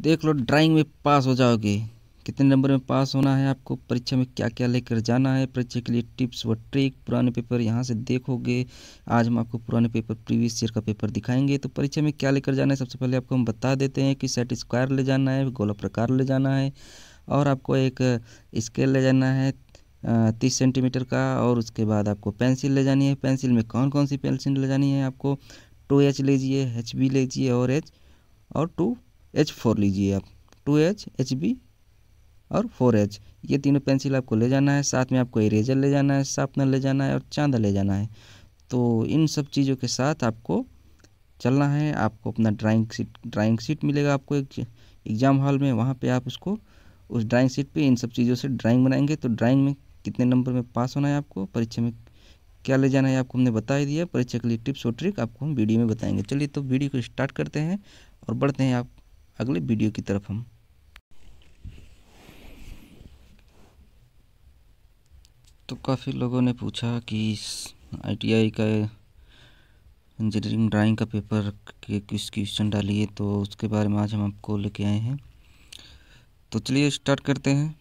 देख लो ड्राइंग में पास हो जाओगे कितने नंबर में पास होना है आपको परीक्षा में क्या क्या लेकर जाना है परीक्षा के लिए टिप्स व ट्रिक पुराने पेपर यहाँ से देखोगे आज हम आपको पुराने पेपर प्रीवियस ईयर का पेपर दिखाएंगे तो परीक्षा में क्या लेकर जाना है सबसे पहले आपको हम बता देते हैं कि सेट स्क्वायर ले जाना है गोला प्रकार ले जाना है और आपको एक स्केल ले जाना है तीस सेंटीमीटर का और उसके बाद आपको पेंसिल ले जानी है पेंसिल में कौन कौन सी पेंसिल ले जानी है आपको टू एच लीजिए एच बी लीजिए और एच और टू एच फोर लीजिए आप टू एच एच बी और फोर एच ये तीनों पेंसिल आपको ले जाना है साथ में आपको इरेजर ले जाना है शार्पनर ले जाना है और चांदा ले जाना है तो इन सब चीज़ों के साथ आपको चलना है आपको अपना ड्राइंग सीट ड्राइंग सीट मिलेगा आपको एक एग्ज़ाम हॉल में वहाँ पे आप उसको उस ड्राइंग सीट पे इन सब चीज़ों से ड्राइंग बनाएंगे तो ड्राइंग में कितने नंबर में पास होना है आपको परीक्षा में क्या ले जाना है आपको हमने बता ही दिया परीक्षा के लिए टिप्स और ट्रिक आपको हम वीडियो में बताएंगे चलिए तो वीडियो को स्टार्ट करते हैं और बढ़ते हैं आप अगले वीडियो की तरफ हम तो काफ़ी लोगों ने पूछा कि आईटीआई का इंजीनियरिंग ड्राइंग का पेपर के किस क्वेश्चन डालिए तो उसके बारे में आज हम आपको लेके आए हैं तो चलिए स्टार्ट करते हैं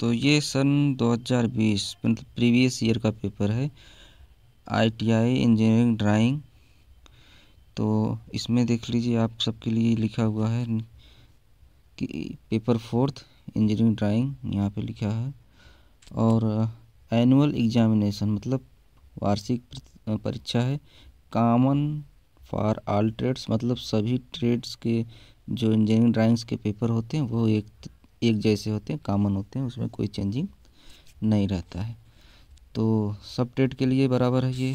तो ये सन 2020 मतलब प्रीवियस ईयर का पेपर है आईटीआई इंजीनियरिंग ड्राइंग तो इसमें देख लीजिए आप सबके लिए लिखा हुआ है कि पेपर फोर्थ इंजीनियरिंग ड्राइंग यहाँ पे लिखा है और एनुअल एग्जामिनेशन मतलब वार्षिक परीक्षा है कामन फॉर ऑल ट्रेड्स मतलब सभी ट्रेड्स के जो इंजीनियरिंग ड्राइंग्स के पेपर होते हैं वो एक एक जैसे होते हैं कामन होते हैं उसमें कोई चेंजिंग नहीं रहता है तो सब ट्रेड के लिए बराबर है ये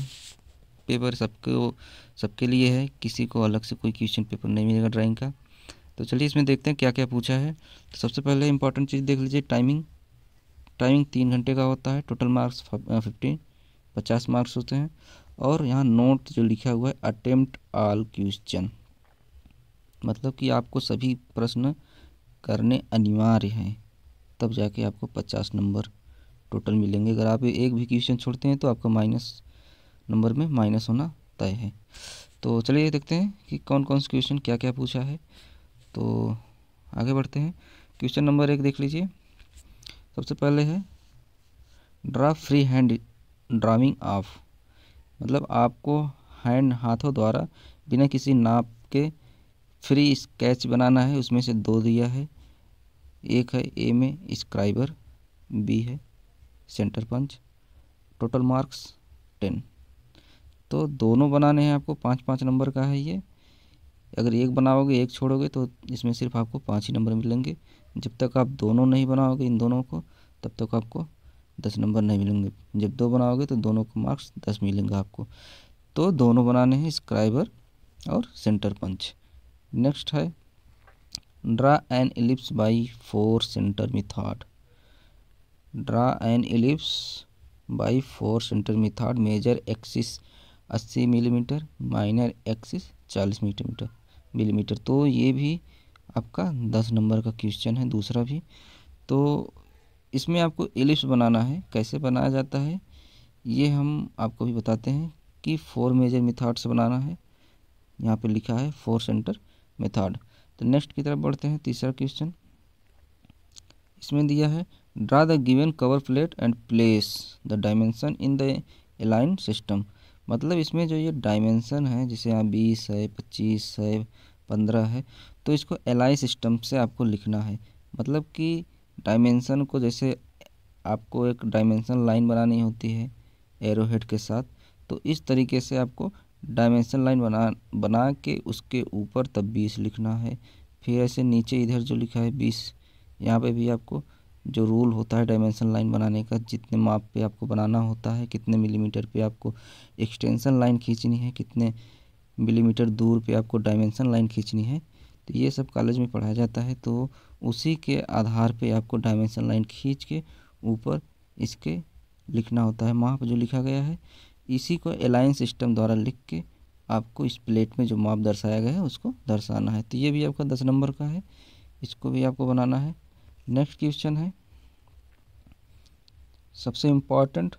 पेपर सबको सबके लिए है किसी को अलग से कोई क्वेश्चन पेपर नहीं मिलेगा ड्राइंग का तो चलिए इसमें देखते हैं क्या क्या पूछा है तो सबसे पहले इंपॉर्टेंट चीज़ देख लीजिए टाइमिंग टाइमिंग तीन घंटे का होता है टोटल मार्क्स फिफ्टीन पचास मार्क्स होते हैं और यहाँ नोट जो लिखा हुआ है अटेम्प्ट आल क्वेश्चन मतलब कि आपको सभी प्रश्न करने अनिवार्य हैं तब जाके आपको पचास नंबर टोटल मिलेंगे अगर आप एक भी क्वेश्चन छोड़ते हैं तो आपका माइनस नंबर में माइनस होना तय है तो चलिए देखते हैं कि कौन कौन से क्वेश्चन क्या क्या पूछा है तो आगे बढ़ते हैं क्वेश्चन नंबर एक देख लीजिए सबसे पहले है draw free hand drawing of मतलब आपको हैंड हाथों द्वारा बिना किसी नाप के फ्री स्केच बनाना है उसमें से दो दिया है एक है ए में स्क्राइबर बी है centre punch total marks ten तो दोनों बनाने हैं आपको पाँच पाँच नंबर का है ये अगर एक बनाओगे एक छोड़ोगे तो इसमें सिर्फ आपको पाँच ही नंबर मिलेंगे जब तक आप दोनों नहीं बनाओगे इन दोनों को तब तक आपको दस नंबर नहीं मिलेंगे जब दो बनाओगे तो दोनों को मार्क्स दस मिलेंगे आपको तो दोनों बनाने हैं स्क्राइबर और सेंटर पंच नेक्स्ट है draw an ellipse by four centre method draw an ellipse by four centre method major axis अस्सी मिलीमीटर माइनर एक्सिस चालीस मिलीमीटर मिलीमीटर तो ये भी आपका दस नंबर का क्वेश्चन है दूसरा भी तो इसमें आपको एलिप्स बनाना है कैसे बनाया जाता है ये हम आपको भी बताते हैं कि फोर मेजर मेथड से बनाना है यहाँ पे लिखा है फोर सेंटर मेथड तो नेक्स्ट की तरफ बढ़ते हैं तीसरा क्वेश्चन इसमें दिया है draw the given cover plate and place the dimension in the aligned system मतलब इसमें जो ये डायमेंसन है जिसे यहाँ बीस है पच्चीस है पंद्रह है तो इसको एल आई सिस्टम से आपको लिखना है मतलब कि डायमेंसन को जैसे आपको एक डायमेंसन लाइन बनानी होती है एरो हेड के साथ तो इस तरीके से आपको डायमेंसन लाइन बना बना के उसके ऊपर तब बीस लिखना है फिर ऐसे नीचे इधर जो लिखा है बीस यहाँ पे भी आपको जो रूल होता है डायमेंशन लाइन बनाने का जितने माप पे आपको बनाना होता है कितने मिलीमीटर पे आपको एक्सटेंशन लाइन खींचनी है कितने मिलीमीटर दूर पे आपको डायमेंशन लाइन खींचनी है तो ये सब कॉलेज में पढ़ाया जाता है तो उसी के आधार पे आपको डायमेंशन लाइन खींच के ऊपर इसके लिखना होता है माप जो लिखा गया है इसी को एलाइन सिस्टम द्वारा लिख के आपको इस प्लेट में जो माप दर्शाया गया है उसको दर्शाना है तो ये भी आपका दस नंबर का है इसको भी आपको बनाना है नेक्स्ट क्वेश्चन है सबसे important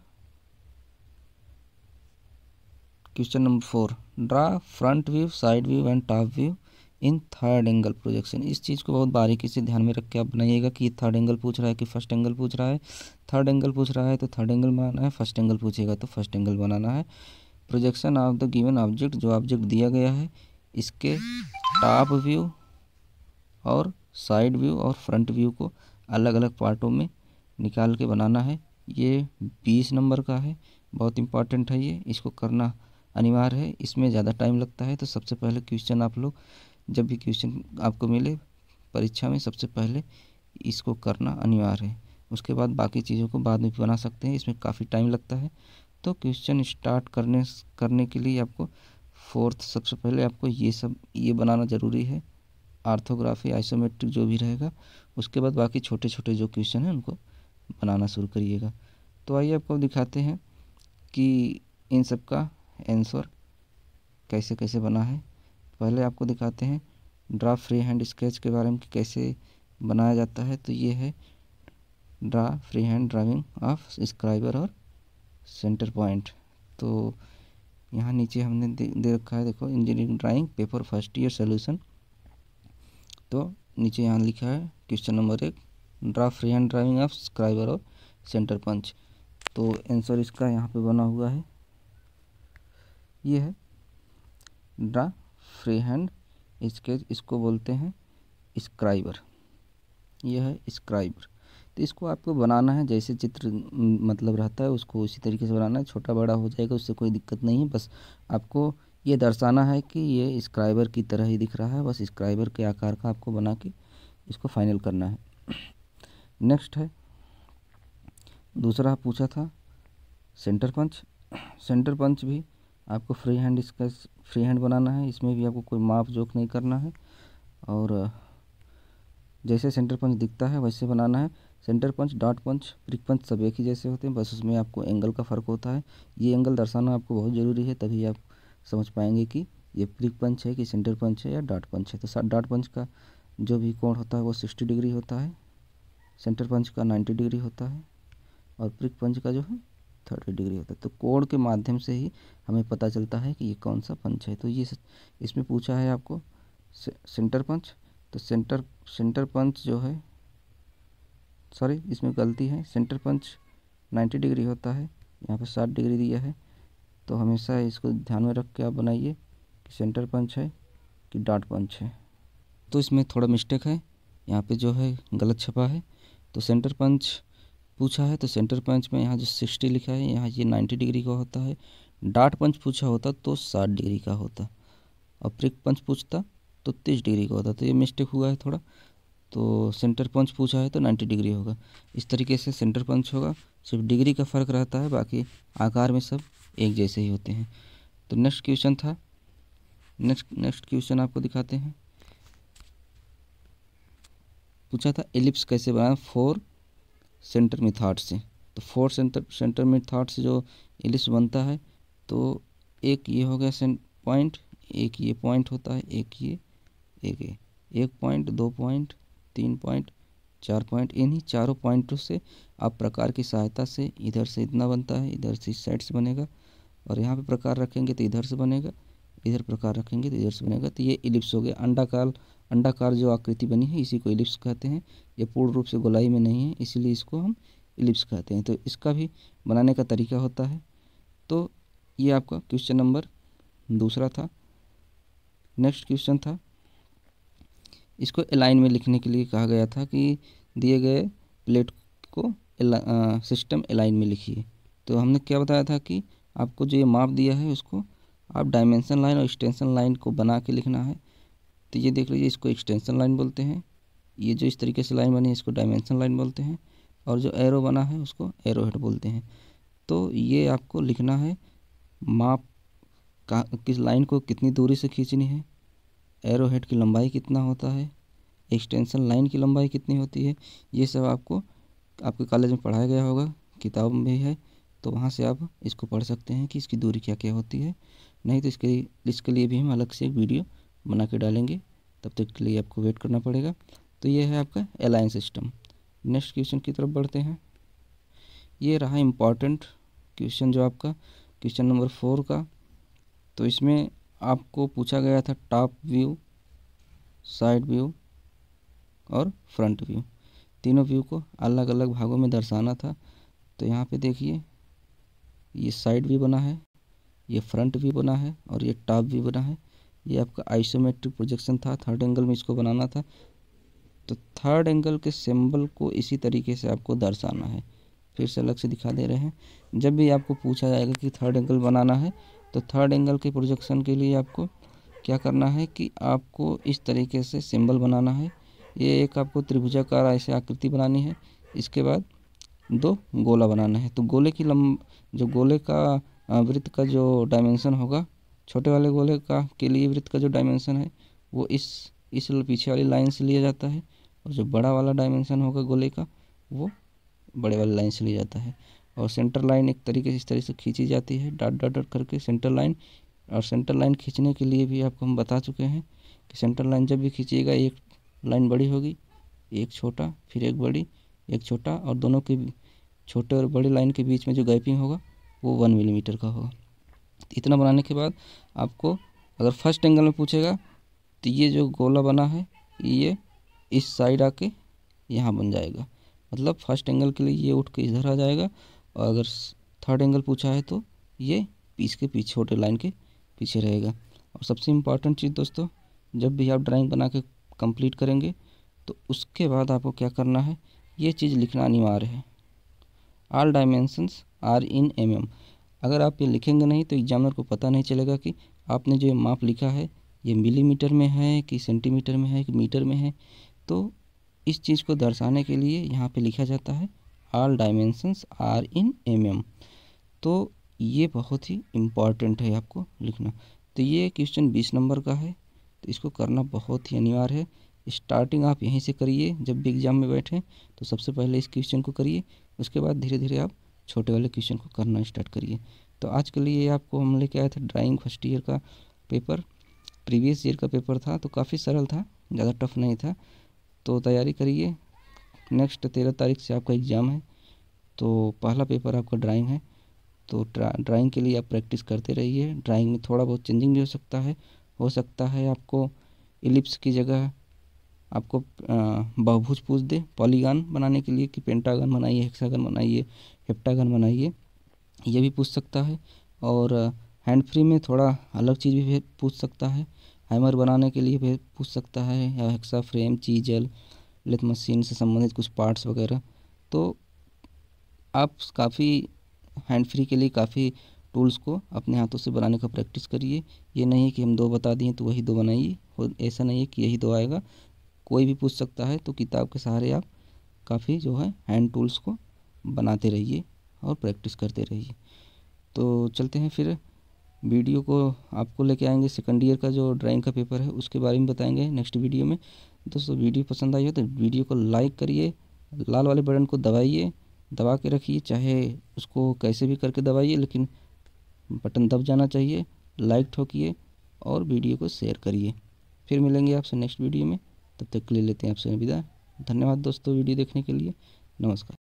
question number four draw front view side view and top view in third angle projection इस चीज़ को बहुत बारीकी से ध्यान में रख के आप बनाइएगा कि थर्ड एंगल पूछ रहा है कि फर्स्ट एंगल पूछ रहा है थर्ड एंगल पूछ रहा है तो थर्ड एंगल तो बनाना है फर्स्ट एंगल पूछेगा तो फर्स्ट एंगल बनाना है projection of the given object जो ऑब्जेक्ट दिया गया है इसके टॉप व्यू और साइड व्यू और फ्रंट व्यू को अलग अलग पार्टों में निकाल के बनाना है ये बीस नंबर का है बहुत इंपॉर्टेंट है ये इसको करना अनिवार्य है इसमें ज़्यादा टाइम लगता है तो सबसे पहले क्वेश्चन आप लोग जब भी क्वेश्चन आपको मिले परीक्षा में सबसे पहले इसको करना अनिवार्य है उसके बाद बाकी चीज़ों को बाद में भी बना सकते हैं इसमें काफ़ी टाइम लगता है तो क्वेश्चन स्टार्ट करने करने के लिए आपको फोर्थ सबसे पहले आपको ये सब ये बनाना ज़रूरी है आर्थोग्राफी आइसोमेट्रिक जो भी रहेगा उसके बाद बाकी छोटे छोटे जो क्वेश्चन हैं उनको बनाना शुरू करिएगा तो आइए आपको दिखाते हैं कि इन सब का आंसर कैसे कैसे बना है पहले आपको दिखाते हैं ड्रा फ्री हैंड स्केच के बारे में कैसे बनाया जाता है तो ये है draw free hand drawing of scriber और सेंटर पॉइंट तो यहाँ नीचे हमने दे, दे रखा है देखो engineering drawing paper first year solution तो नीचे यहाँ लिखा है क्वेश्चन नंबर एक draw free hand driving of scriber और सेंटर पंच तो आंसर इसका यहाँ पे बना हुआ है ये है ड्रा फ्री हैंड स्केच इसको बोलते हैं स्क्राइबर यह है स्क्राइबर तो इसको आपको बनाना है जैसे चित्र मतलब रहता है उसको उसी तरीके से बनाना है छोटा बड़ा हो जाएगा उससे कोई दिक्कत नहीं है बस आपको ये दर्शाना है कि ये स्क्राइबर की तरह ही दिख रहा है बस स्क्राइबर के आकार का आपको बना के इसको फाइनल करना है नेक्स्ट है दूसरा पूछा था सेंटर पंच सेंटर पंच भी आपको फ्री हैंड इसका फ्री हैंड बनाना है इसमें भी आपको कोई माप जोक नहीं करना है और जैसे सेंटर पंच दिखता है वैसे बनाना है centre punch dot punch prick punch सब एक ही जैसे होते हैं बस उसमें आपको एंगल का फ़र्क होता है ये एंगल दर्शाना आपको बहुत ज़रूरी है तभी आप समझ पाएंगे कि ये प्रिक पंच है कि सेंटर पंच है या डॉट पंच है तो डॉट पंच का जो भी कोण होता है वो सिक्सटी डिग्री होता है सेंटर पंच का नाइन्टी डिग्री होता है और प्रिक पंच का जो है थर्टी डिग्री होता है तो कोण के माध्यम से ही हमें पता चलता है कि ये कौन सा पंच है तो ये इसमें पूछा है आपको से, सेंटर पंच तो सेंटर सेंटर पंच जो है सॉरी इसमें गलती है सेंटर पंच 90 डिग्री होता है यहाँ पर 60 डिग्री दिया है तो हमेशा इसको ध्यान में रख के आप बनाइए कि सेंटर पंच है कि डॉट पंच है तो इसमें थोड़ा मिस्टेक है यहाँ पे जो है गलत छपा है तो सेंटर पंच पूछा है तो सेंटर पंच में यहाँ जो सिक्सटी लिखा है यहाँ ये नाइन्टी डिग्री का होता है डाट पंच पूछा होता तो साठ डिग्री का होता और प्रिक पंच पूछता तो तीस डिग्री का होता तो ये मिस्टेक हुआ है थोड़ा तो सेंटर पंच पूछा है तो नाइन्टी डिग्री होगा इस तरीके से सेंटर पंच होगा सिर्फ डिग्री का फ़र्क रहता है बाकी आकार में सब एक जैसे ही होते हैं तो नेक्स्ट क्वेश्चन था नेक्स्ट नेक्स्ट क्वेश्चन आपको दिखाते हैं पूछा था एलिप्स कैसे बनाए फोर सेंटर मिथाट से तो फोर सेंटर सेंटर मिथाट से जो एलिप्स बनता है तो एक ये हो गया पॉइंट एक ये पॉइंट होता है एक ये एक ये एक पॉइंट दो पॉइंट तीन पॉइंट चार पॉइंट इन्हीं चारों पॉइंटों से आप प्रकार की सहायता से इधर से इतना बनता है इधर से इस साइड से बनेगा और यहाँ पे प्रकार रखेंगे तो इधर से बनेगा इधर प्रकार रखेंगे तो इधर से बनेगा तो ये इलिप्स हो गया अंडाकार अंडाकार जो आकृति बनी है इसी को इलिप्स कहते हैं ये पूर्ण रूप से गोलाई में नहीं है इसीलिए इसको हम इलिप्स कहते हैं तो इसका भी बनाने का तरीका होता है तो ये आपका क्वेश्चन नंबर दूसरा था नेक्स्ट क्वेश्चन था इसको एलाइन में लिखने के लिए कहा गया था कि दिए गए प्लेट को सिस्टम एलाइन में लिखिए तो हमने क्या बताया था कि आपको जो ये माप दिया है उसको आप डायमेंशन लाइन और एक्सटेंसन लाइन को बना के लिखना है तो ये देख लीजिए इसको एक्सटेंसन लाइन बोलते हैं ये जो इस तरीके से लाइन बनी है इसको डायमेंशन लाइन बोलते हैं और जो एरो बना है उसको एरो हेड बोलते हैं तो ये आपको लिखना है माप का किस लाइन को कितनी दूरी से खींचनी है एरो हेड की लंबाई कितना होता है एक्सटेंशन लाइन की लंबाई कितनी होती है ये सब आपको आपके कॉलेज में पढ़ाया गया होगा किताब में भी है तो वहाँ से आप इसको पढ़ सकते हैं कि इसकी दूरी क्या क्या होती है नहीं तो इसके इसके लिए भी हम अलग से एक वीडियो बना के डालेंगे तब तक के लिए आपको वेट करना पड़ेगा तो ये है आपका एलाइन सिस्टम नेक्स्ट क्वेश्चन की तरफ बढ़ते हैं ये रहा इम्पॉर्टेंट क्वेश्चन जो आपका क्वेश्चन नंबर फोर का तो इसमें आपको पूछा गया था टॉप व्यू साइड व्यू और फ्रंट व्यू तीनों व्यू को अलग अलग भागों में दर्शाना था तो यहाँ पे देखिए ये साइड भी बना है ये फ्रंट भी बना है और ये टॉप भी बना है ये आपका आइसोमेट्रिक प्रोजेक्शन था थर्ड एंगल में इसको बनाना था तो थर्ड एंगल के सिंबल को इसी तरीके से आपको दर्शाना है फिर से अलग से दिखा दे रहे हैं जब भी आपको पूछा जाएगा कि थर्ड एंगल बनाना है तो थर्ड एंगल के प्रोजेक्शन के लिए आपको क्या करना है कि आपको इस तरीके से सिंबल बनाना है ये एक आपको त्रिभुजाकार ऐसे आकृति बनानी है इसके बाद दो गोला बनाना है तो गोले की लंब जो गोले का वृत्त का जो डायमेंशन होगा छोटे वाले गोले का के लिए वृत्त का जो डायमेंशन है वो इस इस पीछे वाली लाइन से लिया जाता है और जो बड़ा वाला डायमेंशन होगा गोले का वो बड़े वाली लाइन से लिया जाता है और सेंटर लाइन एक तरीके से इस तरीके से खींची जाती है डॉट डॉट डॉट करके सेंटर लाइन और सेंटर लाइन खींचने के लिए भी आपको हम बता चुके हैं कि सेंटर लाइन जब भी खींचिएगा एक लाइन बड़ी होगी एक छोटा फिर एक बड़ी एक छोटा और दोनों के छोटे और बड़े लाइन के बीच में जो गैपिंग होगा वो वन मिलीमीटर का होगा इतना बनाने के बाद आपको अगर फर्स्ट एंगल में पूछेगा तो ये जो गोला बना है ये इस साइड आके यहाँ बन जाएगा मतलब फर्स्ट एंगल के लिए ये उठ के इधर आ जाएगा और अगर थर्ड एंगल पूछा है तो ये पीस के पीछे छोटे लाइन के पीछे रहेगा और सबसे इम्पॉर्टेंट चीज़ दोस्तों जब भी आप ड्राइंग बना के कंप्लीट करेंगे तो उसके बाद आपको क्या करना है ये चीज़ लिखना अनिवार्य है all dimensions are in M M अगर आप ये लिखेंगे नहीं तो एग्जामिनर को पता नहीं चलेगा कि आपने जो माप लिखा है ये मिलीमीटर में है कि सेंटीमीटर में है कि मीटर में है तो इस चीज़ को दर्शाने के लिए यहाँ पे लिखा जाता है all dimensions are in M M तो ये बहुत ही इम्पॉर्टेंट है आपको लिखना तो ये क्वेश्चन बीस नंबर का है तो इसको करना बहुत ही अनिवार्य है स्टार्टिंग आप यहीं से करिए जब भी एग्ज़ाम में बैठें तो सबसे पहले इस क्वेश्चन को करिए उसके बाद धीरे धीरे आप छोटे वाले क्वेश्चन को करना स्टार्ट करिए तो आज के लिए आपको हम लेके आए थे ड्राइंग फर्स्ट ईयर का पेपर प्रीवियस ईयर का पेपर था तो काफ़ी सरल था ज़्यादा टफ नहीं था तो तैयारी करिए नेक्स्ट तेरह तारीख से आपका एग्ज़ाम है तो पहला पेपर आपका ड्राइंग है तो ड्राइंग के लिए आप प्रैक्टिस करते रहिए ड्राइंग में थोड़ा बहुत चेंजिंग भी हो सकता है हो सकता है आपको इलिप्स की जगह आपको बहुभुज पूछ दे पॉलीगन बनाने के लिए कि पेंटागन बनाइए हेक्सागन बनाइए हेप्टागन बनाइए ये भी पूछ सकता है और हैंड फ्री में थोड़ा अलग चीज़ भी पूछ सकता है हैमर बनाने के लिए भी पूछ सकता है या hexa frame chisel lathe machine से संबंधित कुछ पार्ट्स वगैरह तो आप काफ़ी हैंड फ्री के लिए काफ़ी टूल्स को अपने हाथों से बनाने का प्रैक्टिस करिए ये नहीं है कि हम दो बता दिए तो वही दो बनाइए ऐसा नहीं है कि यही दो आएगा कोई भी पूछ सकता है तो किताब के सहारे आप काफ़ी जो है हैंड टूल्स को बनाते रहिए और प्रैक्टिस करते रहिए तो चलते हैं फिर वीडियो को आपको लेके आएंगे सेकंड ईयर का जो ड्राइंग का पेपर है उसके बारे में बताएंगे नेक्स्ट वीडियो में दोस्तों वीडियो पसंद आई हो तो वीडियो को लाइक करिए लाल वाले बटन को दबाइए दबा के रखिए चाहे उसको कैसे भी करके दबाइए लेकिन बटन दब जाना चाहिए लाइक ठोकिए और वीडियो को शेयर करिए फिर मिलेंगे आपसे नेक्स्ट वीडियो में तब तक के लिए लेते हैं आपसे विदा धन्यवाद दोस्तों वीडियो देखने के लिए नमस्कार